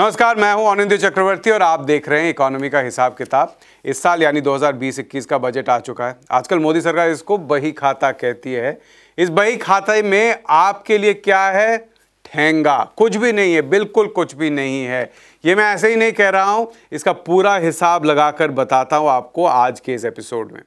नमस्कार मैं हूं अनिंद चक्रवर्ती और आप देख रहे हैं इकोनॉमी का हिसाब किताब इस साल यानी 2020-21 का बजट आ चुका है आजकल मोदी सरकार इसको बही खाता कहती है इस बही खाते में आपके लिए क्या है ठेंगा कुछ भी नहीं है बिल्कुल कुछ भी नहीं है ये मैं ऐसे ही नहीं कह रहा हूँ इसका पूरा हिसाब लगाकर बताता हूँ आपको आज के इस एपिसोड में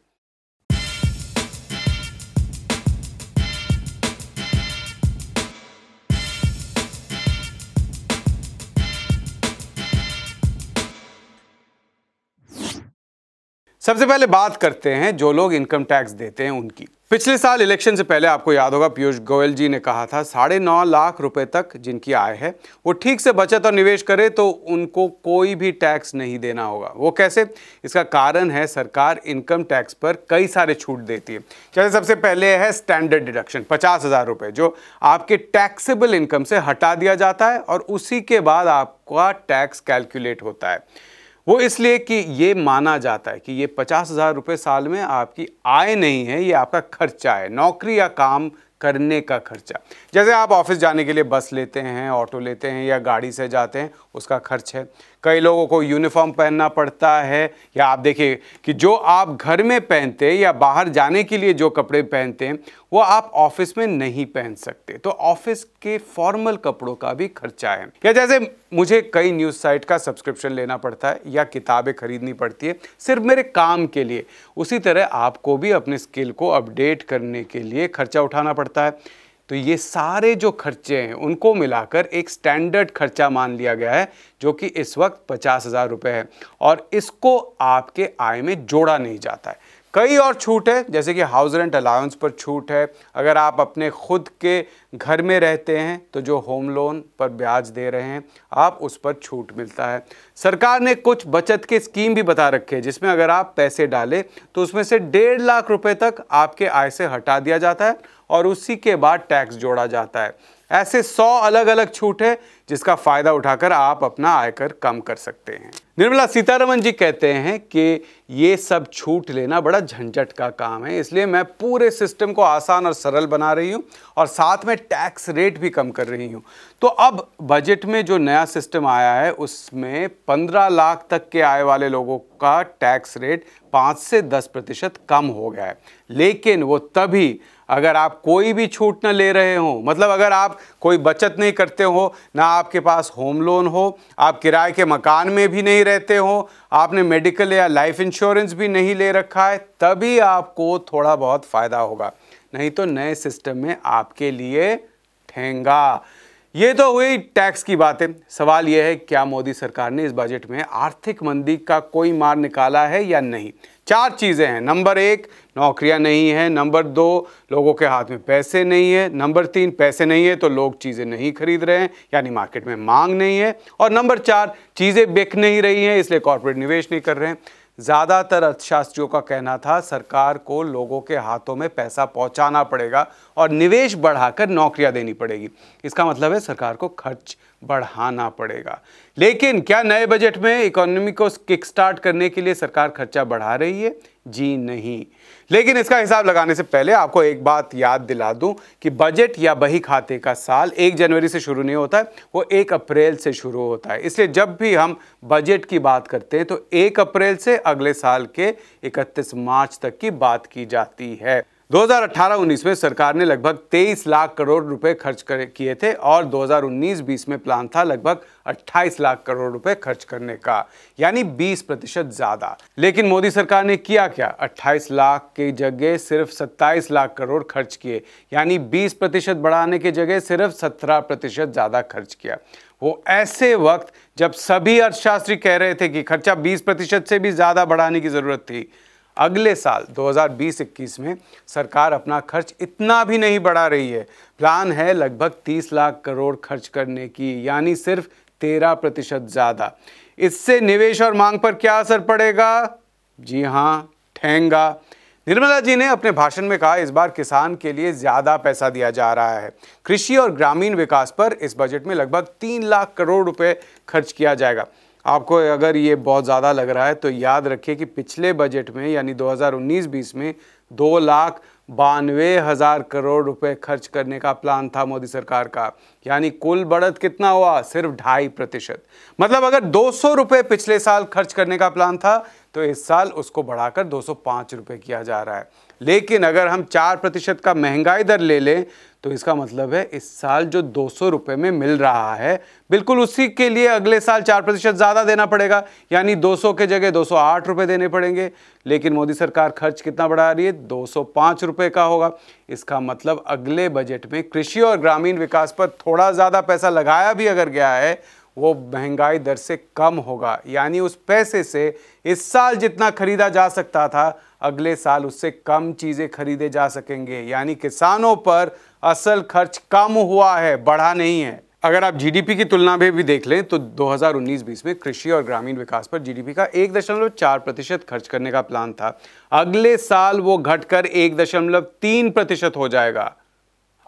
सबसे पहले बात करते हैं जो लोग इनकम टैक्स देते हैं उनकी पिछले साल इलेक्शन से पहले आपको याद होगा पीयूष गोयल जी ने कहा था साढ़े नौ लाख रुपए तक जिनकी आय है वो ठीक से बचत और निवेश करे तो उनको कोई भी टैक्स नहीं देना होगा वो कैसे इसका कारण है सरकार इनकम टैक्स पर कई सारे छूट देती है जैसे सबसे पहले है स्टैंडर्ड डिडक्शन पचास हज़ार रुपये जो आपके टैक्सेबल इनकम से हटा दिया जाता है और उसी के बाद आपका टैक्स कैलकुलेट होता है वो इसलिए कि ये माना जाता है कि ये पचास हज़ार रुपये साल में आपकी आय नहीं है ये आपका खर्चा है नौकरी या काम करने का खर्चा जैसे आप ऑफिस जाने के लिए बस लेते हैं ऑटो लेते हैं या गाड़ी से जाते हैं उसका खर्च है कई लोगों को यूनिफॉर्म पहनना पड़ता है या आप देखिए कि जो आप घर में पहनते हैं या बाहर जाने के लिए जो कपड़े पहनते हैं वो आप ऑफिस में नहीं पहन सकते तो ऑफिस के फॉर्मल कपड़ों का भी खर्चा है या जैसे मुझे कई न्यूज़ साइट का सब्सक्रिप्शन लेना पड़ता है या किताबें खरीदनी पड़ती है सिर्फ मेरे काम के लिए उसी तरह आपको भी अपने स्किल को अपडेट करने के लिए खर्चा उठाना पड़ता है तो ये सारे जो खर्चे हैं उनको मिलाकर एक स्टैंडर्ड खर्चा मान लिया गया है जो कि इस वक्त पचास हज़ार रुपये है और इसको आपके आय में जोड़ा नहीं जाता है कई और छूट है जैसे कि हाउस रेंट अलाउंस पर छूट है अगर आप अपने खुद के घर में रहते हैं तो जो होम लोन पर ब्याज दे रहे हैं आप उस पर छूट मिलता है सरकार ने कुछ बचत के स्कीम भी बता रखे हैं जिसमें अगर आप पैसे डालें तो उसमें से डेढ़ लाख रुपए तक आपके आय से हटा दिया जाता है और उसी के बाद टैक्स जोड़ा जाता है ऐसे 100 अलग अलग छूट है जिसका फायदा उठाकर आप अपना आयकर कम कर सकते हैं निर्मला सीतारमन जी कहते हैं कि ये सब छूट लेना बड़ा झंझट का काम है इसलिए मैं पूरे सिस्टम को आसान और सरल बना रही हूँ और साथ में टैक्स रेट भी कम कर रही हूँ तो अब बजट में जो नया सिस्टम आया है उसमें 15 लाख तक के आय वाले लोगों का टैक्स रेट 5 से 10 प्रतिशत कम हो गया है लेकिन वो तभी अगर आप कोई भी छूट ना ले रहे हो मतलब अगर आप कोई बचत नहीं करते हो ना आपके पास होम लोन हो आप किराए के मकान में भी नहीं रहते हो आपने मेडिकल या लाइफ इंश्योरेंस भी नहीं ले रखा है तभी आपको थोड़ा बहुत फ़ायदा होगा नहीं तो नए सिस्टम में आपके लिए ठेंगा ये तो हुई टैक्स की बातें सवाल यह है क्या मोदी सरकार ने इस बजट में आर्थिक मंदी का कोई मार निकाला है या नहीं चार चीज़ें हैं नंबर एक नौकरियां नहीं है नंबर दो लोगों के हाथ में पैसे नहीं है नंबर तीन पैसे नहीं है तो लोग चीज़ें नहीं खरीद रहे हैं यानी मार्केट में मांग नहीं है और नंबर चार चीज़ें बिक नहीं रही हैं इसलिए कॉरपोरेट निवेश नहीं कर रहे हैं ज़्यादातर अर्थशास्त्रियों का कहना था सरकार को लोगों के हाथों में पैसा पहुंचाना पड़ेगा और निवेश बढ़ाकर नौकरियां देनी पड़ेगी इसका मतलब है सरकार को खर्च बढ़ाना पड़ेगा लेकिन क्या नए बजट में इकोनॉमी को किक स्टार्ट करने के लिए सरकार खर्चा बढ़ा रही है जी नहीं लेकिन इसका हिसाब लगाने से पहले आपको एक बात याद दिला दूं कि बजट या बही खाते का साल एक जनवरी से शुरू नहीं होता है वो एक अप्रैल से शुरू होता है इसलिए जब भी हम बजट की बात करते हैं तो एक अप्रैल से अगले साल के इकतीस मार्च तक की बात की जाती है 2018-19 में सरकार ने लगभग 23 लाख करोड़ रुपए खर्च किए थे और 2019-20 में प्लान था लगभग 28 लाख करोड़ रुपए खर्च करने का यानी 20 प्रतिशत ज़्यादा लेकिन मोदी सरकार ने किया क्या 28 लाख की जगह सिर्फ 27 लाख करोड़ खर्च किए यानी 20 प्रतिशत बढ़ाने की जगह सिर्फ 17 प्रतिशत ज़्यादा खर्च किया वो ऐसे वक्त जब सभी अर्थशास्त्री कह रहे थे कि खर्चा बीस प्रतिशत से भी ज़्यादा बढ़ाने की ज़रूरत थी अगले साल 2020-21 में सरकार अपना खर्च इतना भी नहीं बढ़ा रही है प्लान है लगभग 30 लाख करोड़ खर्च करने की यानी सिर्फ 13 प्रतिशत ज़्यादा इससे निवेश और मांग पर क्या असर पड़ेगा जी हाँ ठहंगा निर्मला जी ने अपने भाषण में कहा इस बार किसान के लिए ज़्यादा पैसा दिया जा रहा है कृषि और ग्रामीण विकास पर इस बजट में लगभग तीन लाख करोड़ रुपए खर्च किया जाएगा आपको अगर ये बहुत ज़्यादा लग रहा है तो याद रखिए कि पिछले बजट में यानी 2019-20 में दो लाख बानवे हज़ार करोड़ रुपए खर्च करने का प्लान था मोदी सरकार का यानी कुल बढ़त कितना हुआ सिर्फ ढाई प्रतिशत मतलब अगर दो सौ रुपये पिछले साल खर्च करने का प्लान था तो इस साल उसको बढ़ाकर दो सौ किया जा रहा है लेकिन अगर हम चार प्रतिशत का महंगाई दर ले लें तो इसका मतलब है इस साल जो दो सौ रुपये में मिल रहा है बिल्कुल उसी के लिए अगले साल चार प्रतिशत ज़्यादा देना पड़ेगा यानी दो सौ के जगह दो सौ आठ रुपये देने पड़ेंगे लेकिन मोदी सरकार खर्च कितना बढ़ा रही है दो सौ पाँच रुपये का होगा इसका मतलब अगले बजट में कृषि और ग्रामीण विकास पर थोड़ा ज़्यादा पैसा लगाया भी अगर गया है वो महंगाई दर से कम होगा यानी उस पैसे से इस साल जितना खरीदा जा सकता था अगले साल उससे कम चीज़ें खरीदे जा सकेंगे यानी किसानों पर असल खर्च कम हुआ है बढ़ा नहीं है अगर आप जीडीपी की तुलना में भी देख लें तो 2019-20 में कृषि और ग्रामीण विकास पर जीडीपी का एक दशमलव चार प्रतिशत खर्च करने का प्लान था अगले साल वो घटकर एक दशमलव तीन प्रतिशत हो जाएगा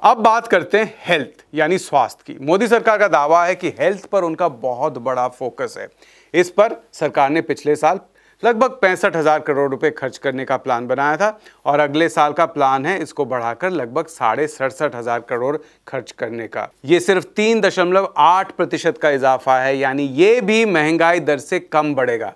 अब बात करते हैं हेल्थ यानी स्वास्थ्य की मोदी सरकार का दावा है कि हेल्थ पर उनका बहुत बड़ा फोकस है इस पर सरकार ने पिछले साल लगभग पैंसठ हज़ार करोड़ रुपए खर्च करने का प्लान बनाया था और अगले साल का प्लान है इसको बढ़ाकर लगभग साढ़े सड़सठ हज़ार करोड़ खर्च करने का ये सिर्फ तीन दशमलव आठ प्रतिशत का इजाफा है यानी ये भी महंगाई दर से कम बढ़ेगा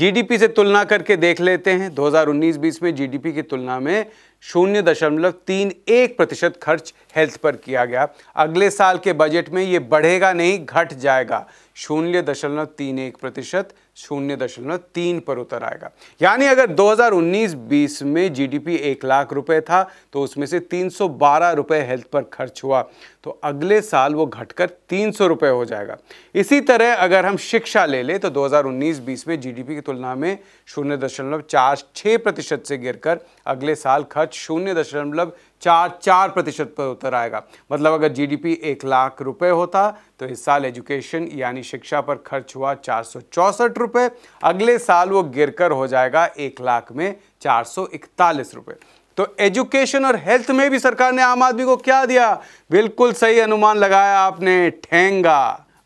जीडीपी से तुलना करके देख लेते हैं 2019-20 में जीडीपी की तुलना में शून्य दशमलव तीन एक प्रतिशत खर्च हेल्थ पर किया गया अगले साल के बजट में ये बढ़ेगा नहीं घट जाएगा शून्य दशमलव तीन एक प्रतिशत शून्य दशमलव तीन पर उतर आएगा यानी अगर 2019-20 में जीडीपी एक लाख रुपए था तो उसमें से 312 रुपए हेल्थ पर खर्च हुआ तो अगले साल वो घटकर 300 रुपए हो जाएगा इसी तरह अगर हम शिक्षा ले लें तो 2019-20 में जीडीपी की तुलना में शून्य दशमलव चार छः प्रतिशत से गिरकर अगले साल खर्च शून्य दशमलव चार चार प्रतिशत पर उतर आएगा मतलब अगर जीडीपी एक लाख रुपए होता तो इस साल एजुकेशन यानी शिक्षा पर खर्च हुआ चार सौ चौसठ रुपये अगले साल वो गिरकर हो जाएगा एक लाख में चार सौ इकतालीस रुपये तो एजुकेशन और हेल्थ में भी सरकार ने आम आदमी को क्या दिया बिल्कुल सही अनुमान लगाया आपने ठेंगा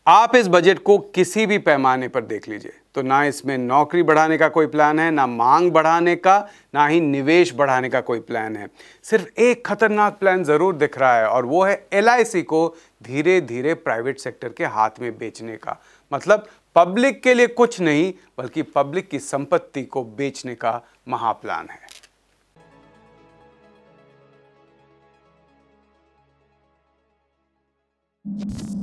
आप इस बजट को किसी भी पैमाने पर देख लीजिए तो ना इसमें नौकरी बढ़ाने का कोई प्लान है ना मांग बढ़ाने का ना ही निवेश बढ़ाने का कोई प्लान है सिर्फ एक खतरनाक प्लान ज़रूर दिख रहा है और वो है एल को धीरे धीरे प्राइवेट सेक्टर के हाथ में बेचने का मतलब पब्लिक के लिए कुछ नहीं बल्कि पब्लिक की संपत्ति को बेचने का महाप्लान है you